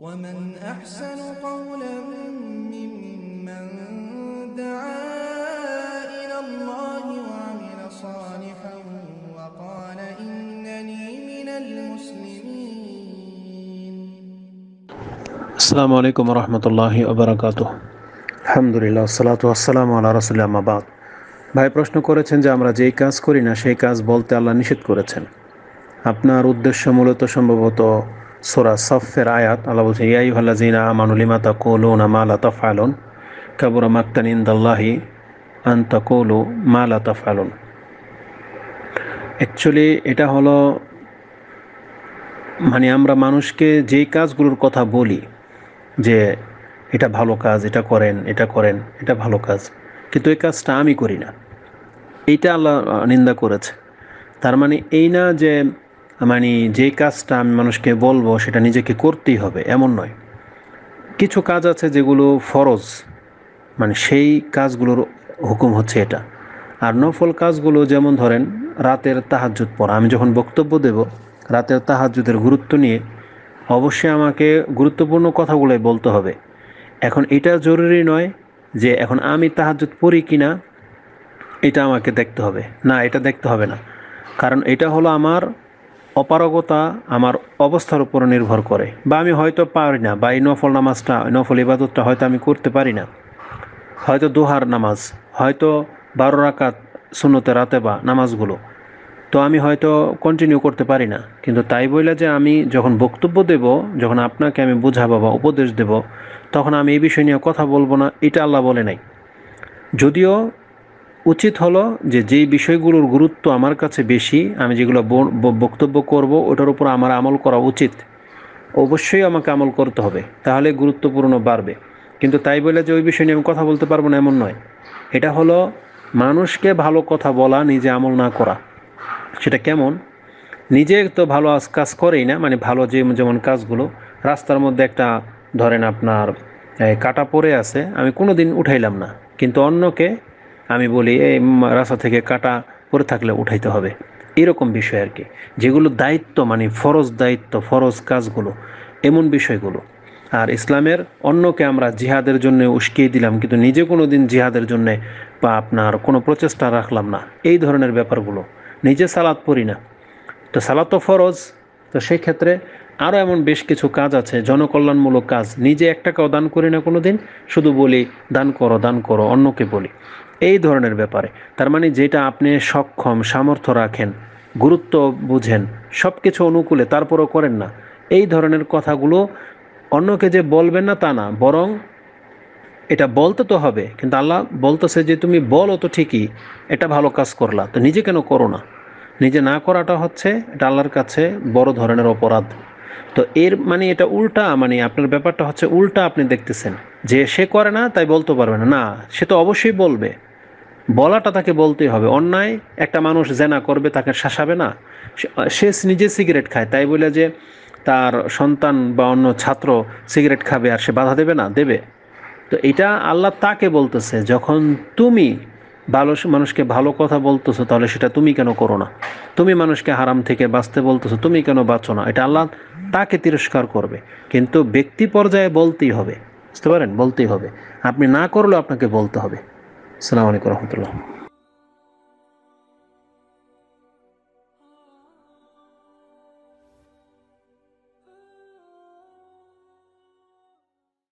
ومن أحسن قولا ممن دعا إلى الله وعمل صالحا وقال إنني من المسلمين السلام عليكم ورحمة الله وبركاته আলহামদুলিল্লাহ সালাত আসসালাম আল্লাহ রসুল্লাহ আমাবাদ ভাই প্রশ্ন করেছেন যে আমরা যেই কাজ করি না সেই কাজ বলতে আল্লাহ নিষেধ করেছেন আপনার উদ্দেশ্য মূলত সম্ভবত সোরা সফের আয়াত আল্লাহ বলছে ইয়াই ভাল্লাজিনা আমানুলিমা তা মা মালা তাফালুন কাবুরা মাক্তান ইন্দাল্লাহি আন তা মা মালা তাফালুন অ্যাকচুয়ালি এটা হলো মানে আমরা মানুষকে যেই কাজগুলোর কথা বলি যে এটা ভালো কাজ এটা করেন এটা করেন এটা ভালো কাজ কিন্তু এই কাজটা আমি করি না এইটা আল্লাহ নিন্দা করেছে তার মানে এই না যে মানে যে কাজটা আমি মানুষকে বলবো সেটা নিজেকে করতেই হবে এমন নয় কিছু কাজ আছে যেগুলো ফরজ মানে সেই কাজগুলোর হুকুম হচ্ছে এটা আর নফল কাজগুলো যেমন ধরেন রাতের তাহাজুদ পড়া আমি যখন বক্তব্য দেব রাতের তাহাজুদের গুরুত্ব নিয়ে অবশ্যই আমাকে গুরুত্বপূর্ণ কথাগুলোই বলতে হবে এখন এটা জরুরি নয় যে এখন আমি তাহাজুদ পড়ি কি না এটা আমাকে দেখতে হবে না এটা দেখতে হবে না কারণ এটা হলো আমার অপারগতা আমার অবস্থার উপর নির্ভর করে বা আমি হয়তো পারি না বা এই নফল নামাজটা নফল ইবাদতটা হয়তো আমি করতে পারি না হয়তো দোহার নামাজ হয়তো বারো রাকাত শূন্যতে রাতে বা নামাজগুলো তো আমি হয়তো কন্টিনিউ করতে পারি না কিন্তু তাই বলে যে আমি যখন বক্তব্য দেব যখন আপনাকে আমি বোঝাবো বা উপদেশ দেব তখন আমি এই বিষয় নিয়ে কথা বলবো না এটা আল্লাহ বলে নাই যদিও উচিত হলো যে যেই বিষয়গুলোর গুরুত্ব আমার কাছে বেশি আমি যেগুলো বক্তব্য করব ওটার উপর আমার আমল করা উচিত অবশ্যই আমাকে আমল করতে হবে তাহলে গুরুত্বপূর্ণ বাড়বে কিন্তু তাই বলে যে ওই বিষয় নিয়ে আমি কথা বলতে পারবো না এমন নয় এটা হলো মানুষকে ভালো কথা বলা নিজে আমল না করা সেটা কেমন নিজে তো ভালো কাজ করেই না মানে ভালো যে যেমন কাজগুলো রাস্তার মধ্যে একটা ধরেন আপনার কাটা পড়ে আছে আমি কোনো দিন উঠাইলাম না কিন্তু অন্যকে আমি বলি এই রাস্তা থেকে কাটা পরে থাকলে উঠাইতে হবে এরকম বিষয় আর কি যেগুলো দায়িত্ব মানে ফরজ দায়িত্ব ফরজ কাজগুলো এমন বিষয়গুলো আর ইসলামের অন্যকে আমরা জিহাদের জন্য উস্কিয়ে দিলাম কিন্তু নিজে কোনো দিন জিহাদের জন্যে বা আপনার কোনো প্রচেষ্টা রাখলাম না এই ধরনের ব্যাপারগুলো নিজে সালাদ পড়ি না তো সালাদ তো ফরজ তো সেক্ষেত্রে আরও এমন বেশ কিছু কাজ আছে জনকল্যাণমূলক কাজ নিজে এক টাকাও দান করি না কোনো দিন শুধু বলি দান করো দান করো অন্যকে বলি এই ধরনের ব্যাপারে তার মানে যেটা আপনি সক্ষম সামর্থ্য রাখেন গুরুত্ব বুঝেন সব কিছু অনুকূলে তারপরও করেন না এই ধরনের কথাগুলো অন্যকে যে বলবেন না তা না বরং এটা বলতে তো হবে কিন্তু আল্লাহ বলতেছে যে তুমি বলো তো ঠিকই এটা ভালো কাজ করলা তো নিজে কেন করো না নিজে না করাটা হচ্ছে এটা আল্লাহর কাছে বড় ধরনের অপরাধ তো এর মানে এটা উল্টা মানে আপনার ব্যাপারটা হচ্ছে উল্টা আপনি দেখতেছেন যে সে করে না তাই বলতে পারবে না না সে তো অবশ্যই বলবে বলাটা তাকে বলতেই হবে অন্যায় একটা মানুষ জেনা করবে তাকে শাসাবে না সে নিজে সিগারেট খায় তাই বলে যে তার সন্তান বা অন্য ছাত্র সিগারেট খাবে আর সে বাধা দেবে না দেবে তো এটা আল্লাহ তাকে বলতেছে যখন তুমি ভালো মানুষকে ভালো কথা বলতেছো তাহলে সেটা তুমি কেন করো না তুমি মানুষকে হারাম থেকে বাঁচতে বলতেছো তুমি কেন বাঁচো না এটা আল্লাহ তাকে তিরস্কার করবে কিন্তু ব্যক্তি পর্যায়ে বলতেই হবে বুঝতে পারেন বলতেই হবে আপনি না করলেও আপনাকে বলতে হবে সালাম রহমতুল্লাহ